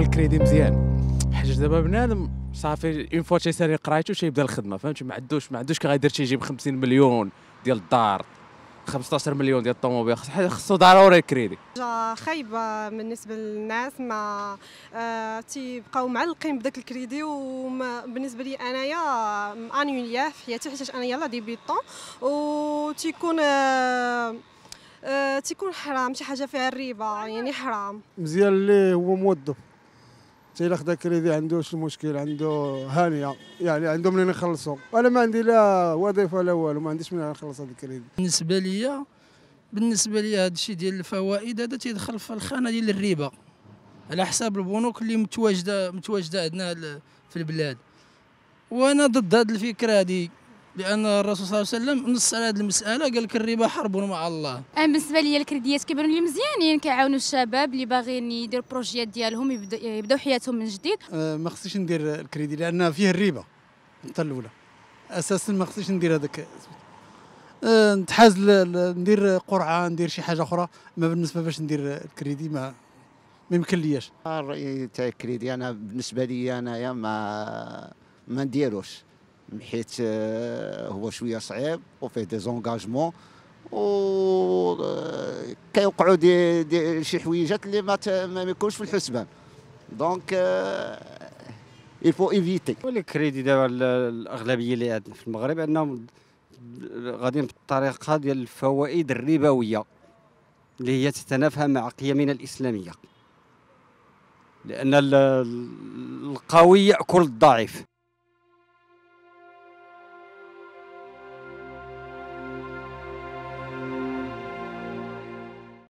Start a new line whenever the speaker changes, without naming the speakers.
الكريدي مزيان حيت دابا بنادم صافي اون فوا تيسالي قرايته تيبدا الخدمه فهمتي ما عندوش ما عندوش كيغيدير تيجيب 50 مليون ديال الدار 15 مليون ديال الطوموبيل خصو ضروري الكريدي
خايبه بالنسبه للناس ما آه، تيبقاو معلقين بداك الكريدي وبالنسبه لي انايا انيولياه في حياتي حيت انا يلا ديبيطون وتيكون تيكون آه، آه، تيكون حرام شي حاجه فيها الريبه يعني حرام
مزيان ليه هو موظف تيلا خدا كريدي عنده شي المشكل عنده هانيه يعني عنده منين يخلصوا انا ما عندي لا وظيفه ولا والو ما عنديش منين نخلص هذا الكريدي
بالنسبه ليا بالنسبه ليا هذا الشيء ديال الفوائد هذا تيدخل في الخانه ديال الربا على حساب البنوك اللي متواجده متواجده عندنا في البلاد وانا ضد هذه الفكره هذه لان الرسول صلى الله عليه وسلم نص على هذه المساله قال لك الربا حرب مع الله انا
أه، بالنسبه لي الكريديات كيبانوا لي مزيانين كيعاونوا الشباب اللي باغيين يديروا البروجيات ديالهم يبداو حياتهم من جديد
أه ما خصنيش ندير الكريدي لان فيه الربا حتى الاولى اساسا ما خصنيش ندير هذاك أه نتحاز ندير قرعه ندير شي حاجه اخرى ما بالنسبه باش ندير الكريدي ما
ما يمكن لياش الرأي تاع الكريدي انا بالنسبه لي انايا ما ما نديروش حيت آه، هو شويه صعيب وفيه دي زونكاجمون و آه، كيوقعوا دي, دي شي حويجات اللي ما ما يكونش في الحسبان
دونك يفو ايفيتي والكريدي دابا الاغلبيه اللي عندنا في المغرب انهم غاديين بالطريقه ديال الفوائد الربويه اللي هي تتنافى مع قيمنا الاسلاميه لان القوي ياكل الضعيف